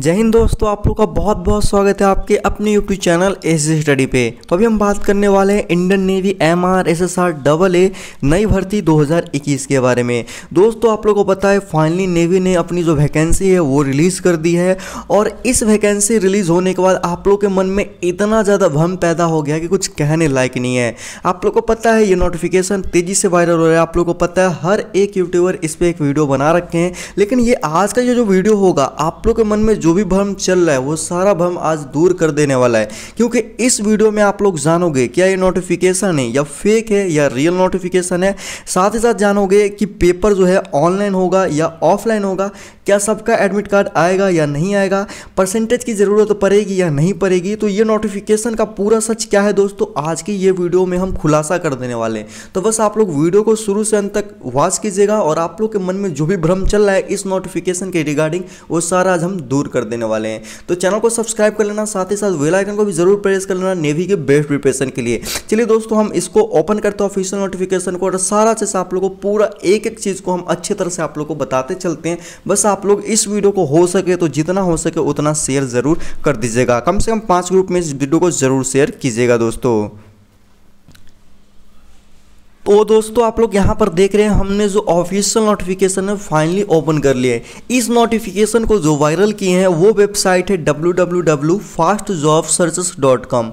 जय हिंद दोस्तों आप लोग का बहुत बहुत स्वागत है आपके अपने यूट्यूब चैनल एस स्टडी पे तो अभी हम बात करने वाले हैं Indian Navy M R S S R double A नई भर्ती 2021 के बारे में दोस्तों आप लोगों को पता है फाइनली नेवी ने अपनी जो वैकेंसी है वो रिलीज़ कर दी है और इस वैकेंसी रिलीज़ होने के बाद आप लोग के मन में इतना ज़्यादा भ्रम पैदा हो गया कि कुछ कहने लायक नहीं है आप लोग को पता है ये नोटिफिकेशन तेज़ी से वायरल हो रहा है आप लोग को पता है हर एक यूट्यूबर इस पर एक वीडियो बना रखे हैं लेकिन ये आज का ये जो वीडियो होगा आप लोग के मन में जो भी भ्रम चल रहा है वो सारा भ्रम आज दूर कर देने वाला है क्योंकि इस वीडियो में आप लोग जानोगे क्या ये नोटिफिकेशन है या फेक है या रियल नोटिफिकेशन है साथ ही साथ जानोगे कि पेपर जो है ऑनलाइन होगा या ऑफलाइन होगा क्या सबका एडमिट कार्ड आएगा या नहीं आएगा परसेंटेज की ज़रूरत पड़ेगी या नहीं पड़ेगी तो ये नोटिफिकेशन का पूरा सच क्या है दोस्तों आज की ये वीडियो में हम खुलासा कर देने वाले हैं तो बस आप लोग वीडियो को शुरू से अंत तक वॉच कीजिएगा और आप लोग के मन में जो भी भ्रम चल रहा है इस नोटिफिकेशन के रिगार्डिंग वो सारा आज हम दूर कर देने वाले हैं तो चैनल को सब्सक्राइब कर लेना साथ ही साथ वेलाइकन को भी जरूर प्रेस कर लेना नेवी के बेस्ट प्रिपरेशन के लिए चलिए दोस्तों हम इसको ओपन करते हैं ऑफिशियल नोटिफिकेशन को और सारा चीज आप लोग को पूरा एक एक चीज़ को हम अच्छे तरह से आप लोग को बताते चलते हैं बस आप लोग इस वीडियो को हो सके तो जितना हो सके उतना शेयर ज़रूर कर दीजिएगा कम से कम पांच ग्रुप में इस वीडियो को ज़रूर शेयर कीजिएगा दोस्तों तो दोस्तों आप लोग यहाँ पर देख रहे हैं हमने जो ऑफिशियल नोटिफिकेशन है फाइनली ओपन कर लिया है इस नोटिफिकेशन को जो वायरल किए हैं वो वेबसाइट है www.fastjobsearches.com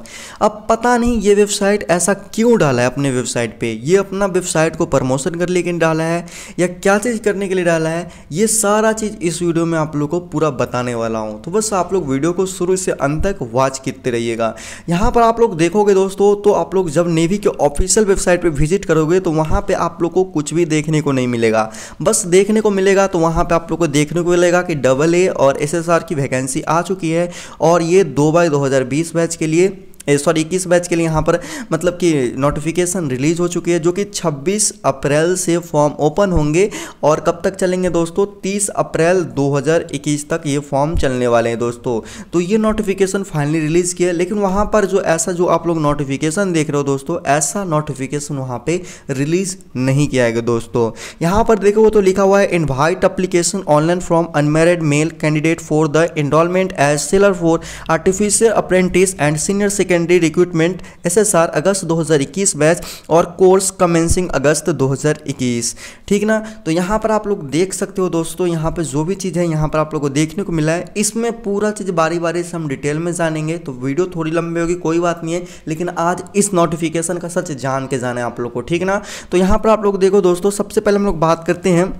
अब पता नहीं ये वेबसाइट ऐसा क्यों डाला है अपने वेबसाइट पे ये अपना वेबसाइट को प्रमोशन करने के लिए डाला है या क्या चीज़ करने के लिए डाला है ये सारा चीज़ इस वीडियो में आप लोग को पूरा बताने वाला हूँ तो बस आप लोग वीडियो को शुरू से अंत तक वॉच करते रहिएगा यहाँ पर आप लोग देखोगे दोस्तों तो आप लोग जब नेवी के ऑफिशियल वेबसाइट पर विजिट करोगे तो वहाँ पे आप लोग को कुछ भी देखने को नहीं मिलेगा बस देखने को मिलेगा तो वहाँ पे आप लोग को देखने को मिलेगा कि डबल ए और एस की वैकेंसी आ चुकी है और ये दो बाई दो बैच के लिए सॉरी इक्कीस बैच के लिए यहाँ पर मतलब कि नोटिफिकेशन रिलीज हो चुकी है जो कि 26 अप्रैल से फॉर्म ओपन होंगे और कब तक चलेंगे दोस्तों 30 अप्रैल 2021 तक ये फॉर्म चलने वाले हैं दोस्तों तो ये नोटिफिकेशन फाइनली रिलीज़ किया लेकिन वहाँ पर जो ऐसा जो आप लोग नोटिफिकेशन देख रहे हो दोस्तों ऐसा नोटिफिकेशन वहाँ पर रिलीज़ नहीं किया गया दोस्तों यहाँ पर देखो तो लिखा हुआ है invite application online from unmarried male candidate for the enrolment as sailor for artificial apprentice and senior secondary recruitment SSR August 2021 batch और कोर्स कमेंसिंग अगस्त 2021 ठीक ना तो यहाँ पर आप लोग देख सकते हो दोस्तों यहाँ पर जो भी चीज़ है यहाँ पर आप लोग को देखने को मिला है इसमें पूरा चीज़ बारी बारी से हम डिटेल में जानेंगे तो वीडियो थोड़ी लंबी होगी कोई बात नहीं है लेकिन आज इस नोटिफिकेशन का सच जान के जाने आप लोग को ठीक ना तो यहाँ पर आप लोग देखो दोस्तों सबसे पहले हम लोग बात करते हैं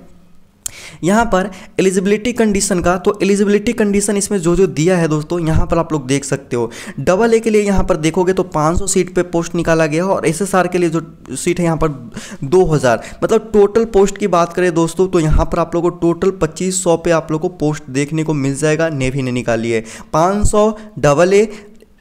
यहाँ पर एलिजिबिलिटी कंडीशन का तो एलिजिबिलिटी कंडीशन इसमें जो जो दिया है दोस्तों यहाँ पर आप लोग देख सकते हो डबल ए के लिए यहाँ पर देखोगे तो 500 सीट पे पोस्ट निकाला गया है और एस के लिए जो सीट है यहाँ पर 2000 मतलब टोटल पोस्ट की बात करें दोस्तों तो यहाँ पर आप लोग को टोटल पच्चीस सौ पे आप लोग को पोस्ट देखने को मिल जाएगा नेवी ने निकाली है पाँच डबल ए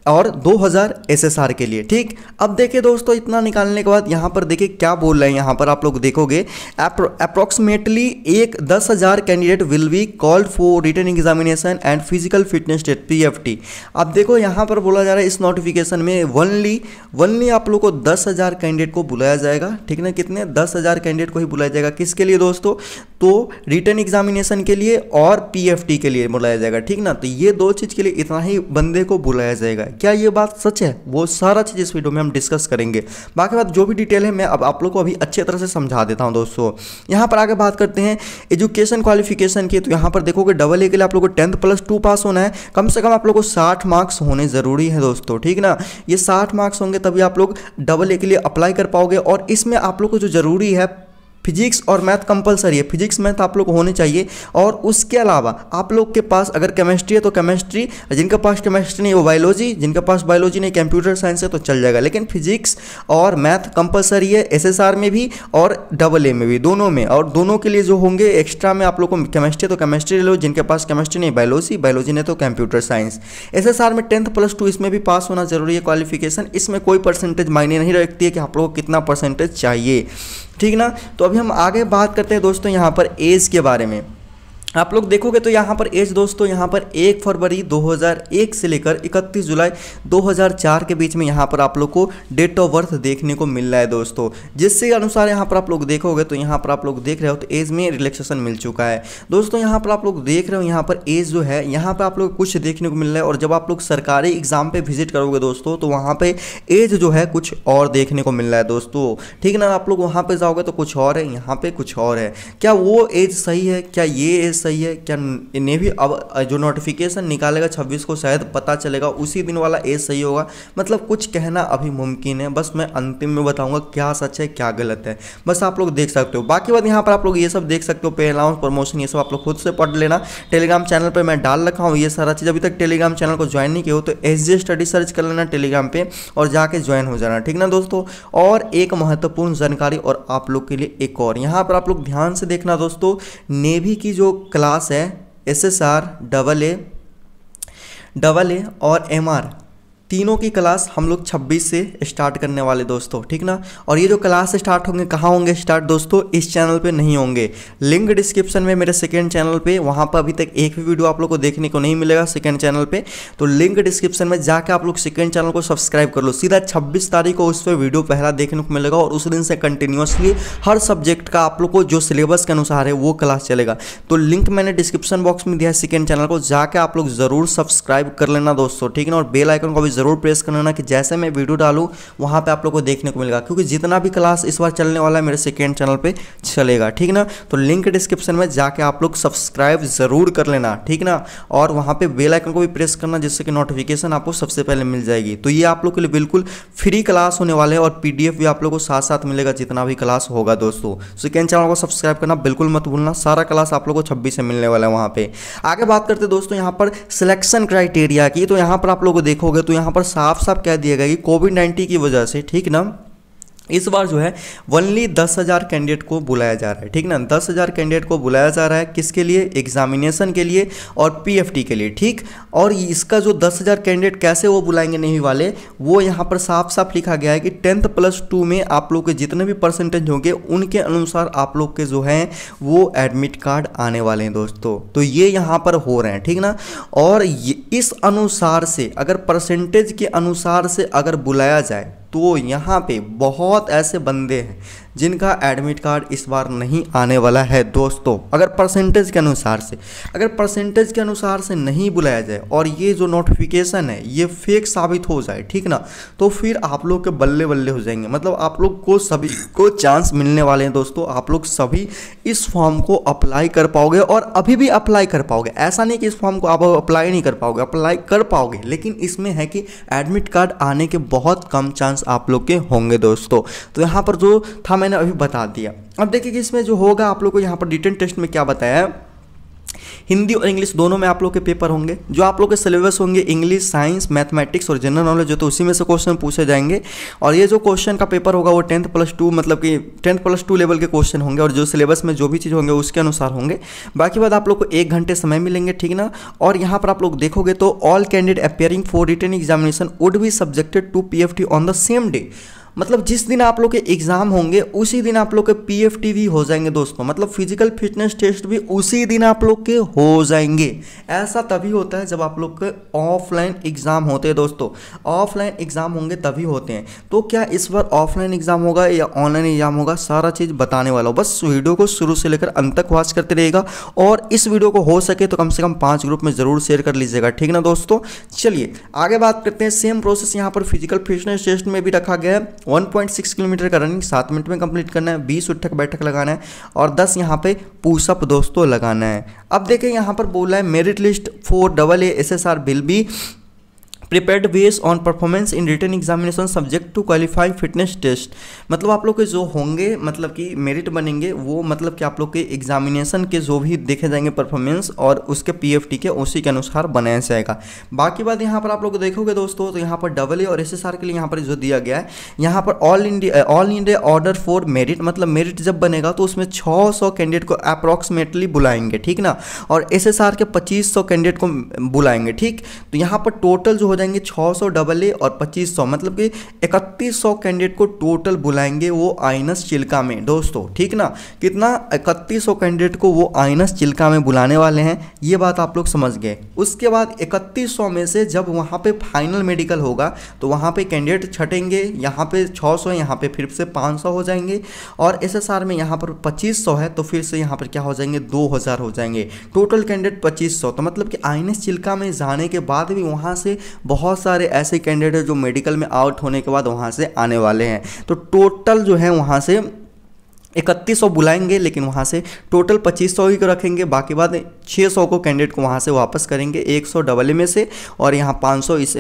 और 2000 हजार के लिए ठीक अब देखिए दोस्तों इतना निकालने के बाद यहाँ पर देखिए क्या बोल रहे हैं यहाँ पर आप लोग देखोगे अप्रोक्सीमेटली एक दस हज़ार candidate will be called for written examination and physical fitness test P F T अब देखो यहाँ पर बोला जा रहा है इस नोटिफिकेशन में वनली वनली आप लोग को दस हज़ार कैंडिडेट को बुलाया जाएगा ठीक ना कितने दस हज़ार कैंडिडेट को ही बुलाया जाएगा किसके लिए दोस्तों तो रिटर्न एग्जामिनेशन के लिए और पी एफ टी के लिए बुलाया जाएगा ठीक ना तो ये दो चीज़ के लिए इतना ही बंदे को बुलाया जाएगा है क्या ये बात सच है वो सारा चीज़ इस वीडियो में हम डिस्कस करेंगे बाकी बात जो भी डिटेल है मैं अब आप लोग को अभी अच्छे तरह से समझा देता हूँ दोस्तों यहाँ पर आगे बात करते हैं एजुकेशन क्वालिफिकेशन की तो यहाँ पर देखोगे डबल ए के लिए आप लोग को टेंथ प्लस टू पास होना है कम से कम आप लोग को साठ मार्क्स होने ज़रूरी है दोस्तों ठीक ना ये साठ मार्क्स होंगे तभी आप लोग डबल ए के लिए अप्लाई कर पाओगे और इसमें आप लोग को जो ज़रूरी है फिजिक्स और मैथ कंपलसरी है फिजिक्स मैथ आप लोग होने चाहिए और उसके अलावा आप लोग के पास अगर केमिस्ट्री है तो केमिस्ट्री जिनके पास केमिस्ट्री नहीं वो बायोलॉजी जिनके पास बायोलॉजी नहीं कंप्यूटर साइंस है तो चल जाएगा लेकिन फिजिक्स और मैथ कंपलसरी है एस में भी और डबल ए में भी दोनों में और दोनों के लिए जो होंगे एक्स्ट्रा में आप लोग को केमिस्ट्री तो केमिस्ट्री लो जिनके पास केमिस्ट्री नहीं बायोलॉजी बायोलॉजी नहीं तो कंप्यूटर साइंस एस में टेंथ प्लस टू इसमें भी पास होना जरूरी है क्वालिफिकेशन इसमें कोई परसेंटेज मायने नहीं रखती है कि आप लोग को कितना परसेंटेज चाहिए ठीक ना तो अभी हम आगे बात करते हैं दोस्तों यहाँ पर एज के बारे में आप लोग देखोगे तो यहाँ पर एज दोस्तों यहाँ पर एक फरवरी 2001 से लेकर 31 जुलाई 2004 के बीच में यहाँ पर आप लोग को डेट ऑफ बर्थ देखने को मिल रहा है दोस्तों जिससे अनुसार यहाँ पर आप लोग देखोगे तो यहाँ पर आप लोग देख रहे हो तो एज में रिलैक्सेशन मिल चुका है दोस्तों यहाँ पर आप लोग देख रहे हो यहाँ पर एज जो है यहाँ पर आप लोग कुछ देखने को मिल रहा है और जब आप लोग सरकारी एग्जाम पर विजिट करोगे दोस्तों तो वहाँ पर एज जो है कुछ और देखने को मिल रहा है दोस्तों ठीक है ना आप लोग वहाँ पर जाओगे तो कुछ और है यहाँ पर कुछ और है क्या वो एज सही है क्या ये एज सही है क्या नेवी अब जो नोटिफिकेशन निकालेगा छब्बीस को शायद पता चलेगा उसी दिन वाला एज सही होगा मतलब कुछ कहना अभी मुमकिन है बस मैं अंतिम में बताऊँगा क्या सच है क्या गलत है बस आप लोग देख सकते हो बाकी बात यहाँ पर आप लोग ये सब देख सकते हो पे अलाउंस प्रमोशन ये सब आप लोग खुद से पढ़ लेना टेलीग्राम चैनल पर मैं डाल रखा हूँ ये सारा चीज़ अभी तक टेलीग्राम चैनल को ज्वाइन नहीं किया हो तो एस स्टडी सर्च कर लेना टेलीग्राम पर और जाके ज्वाइन हो जाना ठीक ना दोस्तों और एक महत्वपूर्ण जानकारी और आप लोग के लिए एक और यहाँ पर आप लोग ध्यान से देखना दोस्तों नेवी की जो क्लास है S S R double A double A और एम आर तीनों की क्लास हम लोग 26 से स्टार्ट करने वाले दोस्तों ठीक ना और ये जो क्लास स्टार्ट होंगे कहाँ होंगे स्टार्ट दोस्तों इस चैनल पे नहीं होंगे लिंक डिस्क्रिप्शन में मेरे सेकेंड चैनल पे वहाँ पर अभी तक एक भी वीडियो आप लोग को देखने को नहीं मिलेगा सेकंड चैनल पे तो लिंक डिस्क्रिप्शन में जाकर आप लोग सेकंड चैनल को सब्सक्राइब कर लो सीधा छब्बीस तारीख को उस पर वीडियो पहला देखने को मिलेगा और उस दिन से कंटिन्यूसली हर सब्जेक्ट का आप लोग को जो सिलेबस के अनुसार है वो क्लास चलेगा तो लिंक मैंने डिस्क्रिप्शन बॉक्स में दिया है सेकेंड चैनल को जाकर आप लोग ज़रूर सब्सक्राइब कर लेना दोस्तों ठीक है ना और बेलाइकन को भी ज़रूर प्रेस कर लेना कि जैसे मैं वीडियो डालूँ वहाँ पर आप लोग को देखने को मिलेगा क्योंकि जितना भी क्लास इस बार चलने वाला है मेरे सेकेंड चैनल पर चलेगा ठीक ना तो लिंक डिस्क्रिप्शन में जाके आप लोग सब्सक्राइब ज़रूर कर लेना ठीक ना और वहाँ पर बेलाइकन को भी प्रेस करना जिससे कि नोटिफिकेशन आपको सबसे पहले मिल जाएगी तो ये आप लोग के लिए बिल्कुल फ्री क्लास होने वाले और पी भी आप लोग को साथ साथ मिलेगा जितना भी क्लास होगा दोस्तों सेकेंड चैनल को सब्सक्राइब करना बिल्कुल मत भूलना सारा क्लास आप लोग को छब्बीस से मिलने वाला है वहां पे आगे बात करते दोस्तों यहां पर सिलेक्शन क्राइटेरिया की तो यहां पर आप लोग देखोगे तो यहां यहाँ पर साफ साफ कह दिया गया कि कोविड नाइन्टीन की वजह से ठीक ना इस बार जो है वनली दस हज़ार कैंडिडेट को बुलाया जा रहा है ठीक ना दस हज़ार कैंडिडेट को बुलाया जा रहा है किसके लिए एग्जामिनेशन के लिए और पीएफटी के लिए ठीक और इसका जो दस हज़ार कैंडिडेट कैसे वो बुलाएंगे नहीं वाले वो यहाँ पर साफ साफ लिखा गया है कि टेंथ प्लस टू में आप लोग के जितने भी परसेंटेज होंगे उनके अनुसार आप लोग के जो हैं वो एडमिट कार्ड आने वाले हैं दोस्तों तो ये यहाँ पर हो रहे हैं ठीक ना और इस अनुसार से अगर परसेंटेज के अनुसार से अगर बुलाया जाए तो यहाँ पे बहुत ऐसे बंदे हैं जिनका एडमिट कार्ड इस बार नहीं आने वाला है दोस्तों अगर परसेंटेज के अनुसार से अगर परसेंटेज के अनुसार से नहीं बुलाया जाए और ये जो नोटिफिकेशन है ये फेक साबित हो जाए ठीक ना तो फिर आप लोग के बल्ले बल्ले हो जाएंगे मतलब आप लोग को सभी को चांस मिलने वाले हैं दोस्तों आप लोग सभी इस फॉर्म को अप्लाई कर पाओगे और अभी भी अप्लाई कर पाओगे ऐसा नहीं कि इस फॉर्म को आप अप्लाई नहीं कर पाओगे अप्लाई कर पाओगे लेकिन इसमें है कि एडमिट कार्ड आने के बहुत कम चांस आप लोग के होंगे दोस्तों तो यहाँ पर जो था मैंने अभी बता दिया अब देखिए कि इसमें जो होगा आप लोग को यहाँ पर रिटर्न टेस्ट में क्या बताया है हिंदी और इंग्लिश दोनों में आप लोग के पेपर होंगे जो आप लोग के सिलेबस होंगे इंग्लिश साइंस मैथमेटिक्स और जनरल नॉलेज जो तो उसी में से क्वेश्चन पूछे जाएंगे और ये जो क्वेश्चन का पेपर होगा वो टेंथ प्लस टू मतलब कि टेंथ प्लस टू लेवल के क्वेश्चन होंगे और जो सिलेबस में जो भी चीज़ होंगे उसके अनुसार होंगे बाकी बाद आप लोग को एक घंटे समय मिलेंगे ठीक ना और यहाँ पर आप लोग देखोगे तो all candidate appearing for written examination would be subjected to P on the same day मतलब जिस दिन आप लोग के एग्ज़ाम होंगे उसी दिन आप लोग के पी एफ टी भी हो जाएंगे दोस्तों मतलब फिजिकल फिटनेस टेस्ट भी उसी दिन आप लोग के हो जाएंगे ऐसा तभी होता है जब आप लोग के ऑफलाइन एग्ज़ाम होते हैं दोस्तों ऑफलाइन एग्ज़ाम होंगे तभी होते हैं तो क्या इस बार ऑफलाइन एग्ज़ाम होगा या ऑनलाइन एग्ज़ाम होगा सारा चीज़ बताने वाला हो बस वीडियो को शुरू से लेकर अंत तक वॉच करते रहेगा और इस वीडियो को हो सके तो कम से कम पाँच ग्रुप में ज़रूर शेयर कर लीजिएगा ठीक ना दोस्तों चलिए आगे बात करते हैं सेम प्रोसेस यहाँ पर फिजिकल फिटनेस टेस्ट में भी रखा गया है 1.6 किलोमीटर का रनिंग सात मिनट में कंप्लीट करना है बीस उठक बैठक लगाना है और दस यहाँ पे पुशअप दोस्तों लगाना है अब देखें यहाँ पर बोला है merit list for double A S S R will be prepared base on performance in written examination subject to qualifying fitness test मतलब आप लोग के जो होंगे मतलब कि मेरिट बनेंगे वो मतलब कि आप लोग के एग्जामिनेशन के जो भी देखे जाएंगे परफॉर्मेंस और उसके पी के उसी के अनुसार बनाया जाएगा बाकी बात यहाँ पर आप लोग देखोगे दोस्तों तो यहाँ पर डबल ए और एस के लिए यहाँ पर जो दिया गया है यहाँ पर all India all India order for merit मतलब मेरिट जब बनेगा तो उसमें छः कैंडिडेट को अप्रॉक्सीमेटली बुलाएंगे ठीक ना और एस के पच्चीस कैंडिडेट को बुलाएंगे ठीक तो यहाँ पर टोटल जो हो जाएंगे 600 डबल ए और 2500 मतलब कि 3100 कैंडिडेट को टोटल बुलाएंगे वो आइनस चिल्का में दोस्तों ठीक ना कितना 3100 कैंडिडेट को वो आइनस चिल्का में बुलाने वाले हैं ये बात आप लोग समझ गए उसके बाद इकतीस में से जब वहाँ पर फाइनल मेडिकल होगा तो वहाँ पर कैंडिडेट छटेंगे यहाँ पर छः सौ यहाँ पर फिर से पाँच हो जाएंगे और एस में यहाँ पर पच्चीस है तो फिर से यहाँ पर क्या हो जाएंगे दो हो जाएंगे टोटल कैंडिडेट 2500 तो मतलब कि आइनस चिल्का में जाने के बाद भी वहां से बहुत सारे ऐसे कैंडिडेट जो मेडिकल में आउट होने के बाद वहाँ से आने वाले हैं तो टोटल जो है वहाँ से इकतीस सौ बुलाएंगे लेकिन वहाँ से टोटल पच्चीस सौ ही को रखेंगे बाकी बाद छः सौ को कैंडिडेट को वहाँ से वापस करेंगे एक सौ डबल में से और यहाँ पाँच सौ इस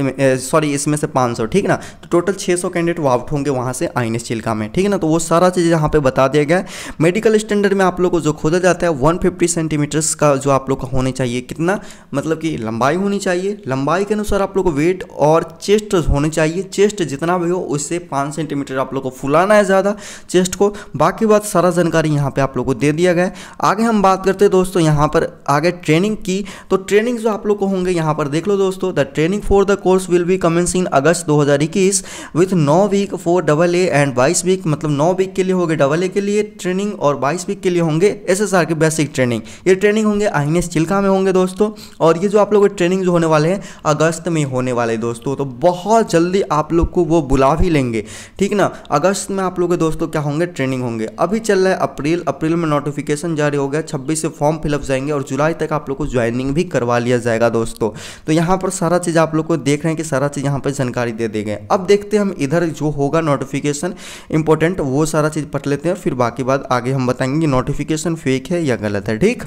सॉरी इसमें से पाँच सौ ठीक ना तो टोटल छः सौ कैंडिडेट आउट होंगे वहाँ से आई एन चिल्का में ठीक है ना तो वो सारा चीज़ यहाँ पे बता दिया गया है मेडिकल स्टैंडर्ड में आप लोग को जो खोदा जाता है वन फिफ्टी सेंटीमीटर्स का जो आप लोग का होना चाहिए कितना मतलब कि लंबाई होनी चाहिए लंबाई के अनुसार आप लोग को वेट और चेस्ट होने चाहिए चेस्ट जितना भी हो उससे पाँच सेंटीमीटर आप लोग को फुलाना है ज़्यादा चेस्ट को बाकी बात बाद सारा जानकारी यहाँ पे आप लोग को दे दिया गया है आगे हम बात करते हैं दोस्तों यहाँ पर आगे ट्रेनिंग की तो ट्रेनिंग जो आप लोग को होंगे यहाँ पर देख लो दोस्तों the training for the course will be commence in August दो विथ नौ week for double A and बाईस वीक मतलब नौ वीक के लिए होगी डबल ए के लिए ट्रेनिंग और बाईस वीक के लिए होंगे एस एस आर के बेसिक ट्रेनिंग ये ट्रेनिंग होंगे आईनेस चिल्का में होंगे दोस्तों और ये जो आप लोग ट्रेनिंग जो होने वाले हैं अगस्त में होने वाले दोस्तों तो बहुत जल्दी आप लोग को वो बुला भी लेंगे ठीक ना अगस्त में आप लोग दोस्तों क्या होंगे ट्रेनिंग होंगे अब अभी चल रहा है अप्रैल अप्रैल में नोटिफिकेशन जारी हो गया छब्बीस से फॉर्म फिलअप जाएंगे और जुलाई तक आप लोग को ज्वाइनिंग भी करवा लिया जाएगा दोस्तों तो यहाँ पर सारा चीज़ आप लोग को देख रहे हैं कि सारा चीज़ यहाँ पर जानकारी दे दी गई अब देखते हैं हम इधर जो होगा नोटिफिकेशन इंपॉर्टेंट वो सारा चीज़ पट लेते हैं फिर बाकी बात आगे हम बताएंगे कि नोटिफिकेशन फेक है या गलत है ठीक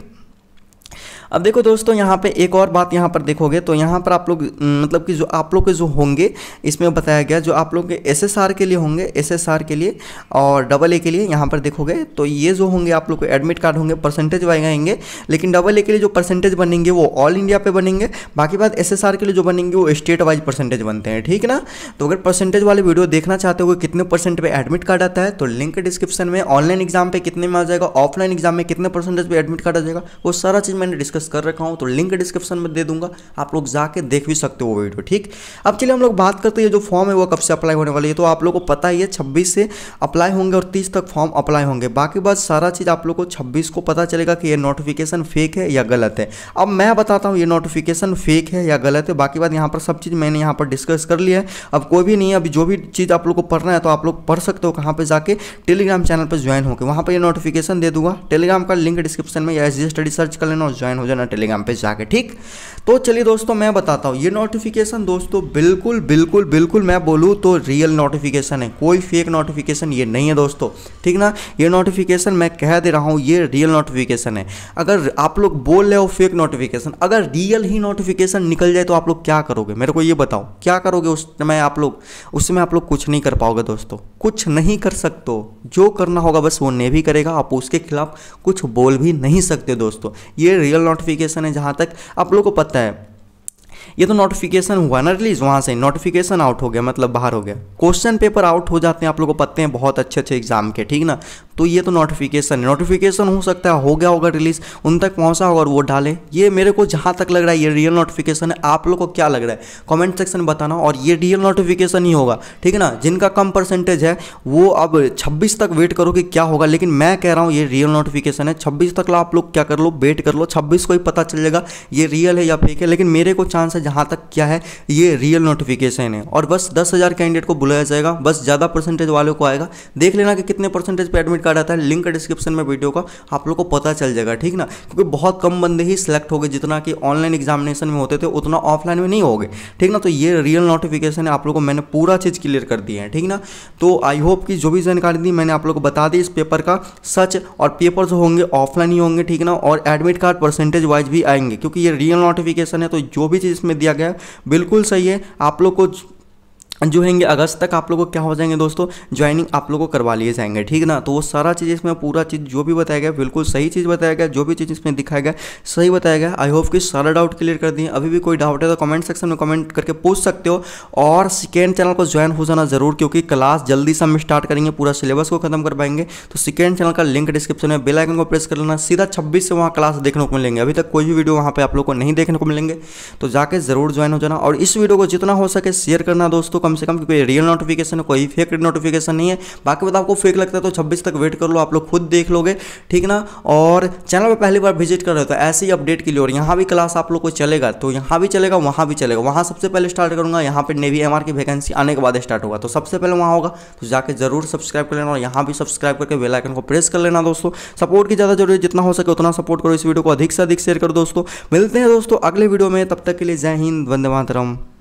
अब देखो दोस्तों यहाँ पे एक और बात यहाँ पर देखोगे तो यहाँ पर आप लोग मतलब कि जो आप लोग के जो होंगे इसमें बताया गया जो आप लोग के एस के लिए होंगे एस के लिए और डबल ए के लिए यहाँ पर देखोगे तो ये जो होंगे आप लोग के एडमिट कार्ड होंगे परसेंटेज आएंगे लेकिन डबल ए के लिए जो परसेंटेज बनेंगे वो ऑल इंडिया पर बनेंगे बाकी बात एस के लिए जो बनेंगे वो स्टेट वाइज परसेंटेज बनते हैं ठीक ना तो अगर परसेंटेज वाले वीडियो देखना चाहते हो कितने परसेंट पर एडमिट कार्ड आता है तो लिंक डिस्क्रिप्शन में ऑनलाइन एग्जाम पे कितने में आ जाएगा ऑफलाइन एग्जाम में कितने परसेंटेज पर एडमिट कार्ड आ जाएगा वो सारा चीज़ मैंने डिस्कस कर रखा हूँ तो लिंक डिस्क्रिप्शन में दे दूंगा आप लोग जाके देख भी सकते हो वो वीडियो ठीक अब चलिए हम लोग बात करते हैं जो फॉर्म है वो कब से अप्लाई होने वाली है तो आप लोग को पता ही है छब्बीस से अप्लाई होंगे और तीस तक फॉर्म अप्लाई होंगे बाकी बात सारा चीज़ आप लोग को छब्बीस को पता चलेगा कि ये नोटिफिकेशन फेक है या गलत है अब मैं बताता हूँ ये नोटिफिकेशन फेक है या गलत है बाकी बात यहाँ पर सब चीज़ मैंने यहाँ पर डिस्कस कर लिया है अब कोई भी नहीं है अभी जो भी चीज़ आप लोग को पढ़ना है तो आप लोग पढ़ सकते हो कहाँ पर जाके टेलीग्राम चैनल पर ज्वाइन होकर वहाँ पर यह नोटिफिकेशन दे दूंगा टेलीग्राम का लिंक डिस्क्रिप्शन में या एस स्टडी सर्च कर लेना और ज्वाइन हो जाना टेलीग्राम पे जाके ठीक तो चलिए दोस्तों मैं बताता हूँ ये नोटिफिकेशन दोस्तों बिल्कुल बिल्कुल बिल्कुल मैं बोलूँ तो रियल नोटिफिकेशन है कोई फेक नोटिफिकेशन ये नहीं है दोस्तों ठीक ना ये नोटिफिकेशन मैं कह दे रहा हूँ ये रियल नोटिफिकेशन है अगर आप लोग बोल रहे हो फेक नोटिफिकेशन अगर रियल ही नोटिफिकेशन निकल जाए तो आप लोग क्या करोगे मेरे को ये बताओ क्या करोगे उस समय आप लोग उस समय आप लोग कुछ नहीं कर पाओगे दोस्तों कुछ नहीं कर सकते जो करना होगा बस वो ने भी करेगा आप उसके खिलाफ कुछ बोल भी नहीं सकते दोस्तों ये रियल नोटिफिकेशन है जहाँ तक आप लोग को पता है ये तो नोटिफिकेशन हुआ ना रिलीज वहाँ से नोटिफिकेशन आउट हो गया मतलब बाहर हो गया क्वेश्चन पेपर आउट हो जाते हैं आप लोगों को पते हैं बहुत अच्छे अच्छे एग्जाम के ठीक ना तो ये तो नोटिफिकेशन है नोटिफिकेशन हो सकता है हो गया होगा रिलीज उन तक पहुंचा होगा और वो डाले ये मेरे को जहाँ तक लग रहा है ये रियल नोटिफिकेशन है आप लोग को क्या लग रहा है कमेंट सेक्शन में बताना और ये रियल नोटिफिकेशन ही होगा ठीक है ना जिनका कम परसेंटेज है वो अब छब्बीस तक वेट करो कि क्या होगा लेकिन मैं कह रहा हूँ ये रियल नोटिफिकेशन है छब्बीस तक आप लोग क्या कर लो वेट कर लो छब्बीस को ही पता चल जाएगा ये रियल है या फेक है लेकिन मेरे को चांस है जहाँ तक क्या है ये रियल नोटिफिकेशन है और बस दस कैंडिडेट को बुलाया जाएगा बस ज़्यादा परसेंटेज वालों को आएगा देख लेना कि कितने परसेंटेज पर एडमिट का रहता है लिंक डिस्क्रिप्शन में वीडियो का आप लोग को पता चल जाएगा ठीक ना क्योंकि बहुत कम बंदे ही सिलेक्ट हो गए जितना कि ऑनलाइन एग्जामिनेशन में होते थे उतना ऑफलाइन में नहीं हो गए ठीक ना तो ये रियल नोटिफिकेशन है आप लोग को मैंने पूरा चीज़ क्लियर कर दी है ठीक ना तो आई होप कि जो भी जानकारी दी मैंने आप लोग को बता दी इस पेपर का सच और पेपर जो होंगे ऑफलाइन ही होंगे ठीक ना और एडमिट कार्ड परसेंटेज वाइज भी आएंगे क्योंकि ये रियल नोटिफिकेशन है तो जो भी चीज़ इसमें दिया गया बिल्कुल सही है आप लोग को जो हैंगे अगस्त तक आप लोगों को क्या हो जाएंगे दोस्तों ज्वाइनिंग आप लोगों को करवा लिए जाएंगे ठीक ना तो वो सारा चीज़ इसमें पूरा चीज़ जो भी बताया गया बिल्कुल सही चीज़ बताया गया जो भी चीज़ इसमें दिखाया गया सही बताया गया आई होप कि सारा डाउट क्लियर कर दिए अभी भी कोई डाउट है तो कमेंट सेक्शन में कमेंट करके पूछ सकते हो और सेकेंड चैनल को ज्वाइन हो जाना जरूर क्योंकि क्लास जल्दी से हम स्टार्ट करेंगे पूरा सिलेबस को खत्म कर पाएंगे तो सेकेंड चैनल का लिंक डिस्क्रिप्शन में बेल आइकन को प्रेस कर लेना सीधा छब्बीस से वहाँ क्लास देखने को मिलेंगे अभी तक कोई भी वीडियो वहाँ पर आप लोग को नहीं देखने को मिलेंगे तो जाकर जरूर ज्वाइन हो जाना और इस वीडियो को जितना हो सके शेयर करना दोस्तों कम से कम क्योंकि रियल नोटिफिकेशन है कोई फेक नोटिफिकेशन नहीं है बाकी बताओ आपको फेक लगता है तो छब्बीस तक वेट कर लो आप लोग खुद देख लोगे ठीक ना और चैनल पर पहली बार विजिट कर रहे हो तो ऐसे ही अपडेट के लिए और यहाँ भी क्लास आप लोग को चलेगा तो यहाँ भी चलेगा वहाँ भी चलेगा वहाँ सबसे पहले स्टार्ट करूँगा यहाँ पर नेवी एम की वैकेंसी आने के बाद स्टार्ट होगा तो सबसे पहले वहाँ होगा तो जाकर जरूर सब्सक्राइब कर लेना और यहाँ भी सब्सक्राइब करके बेलाइकन को प्रेस कर लेना दोस्तों सपोर्ट की ज़्यादा जरूरत जितना हो सके उतना सपोर्ट करो इस वीडियो को अधिक से अधिक शेयर करो दोस्तों मिलते हैं दोस्तों अगले वीडियो में तब तक के लिए जय हिंद वंदे मातरम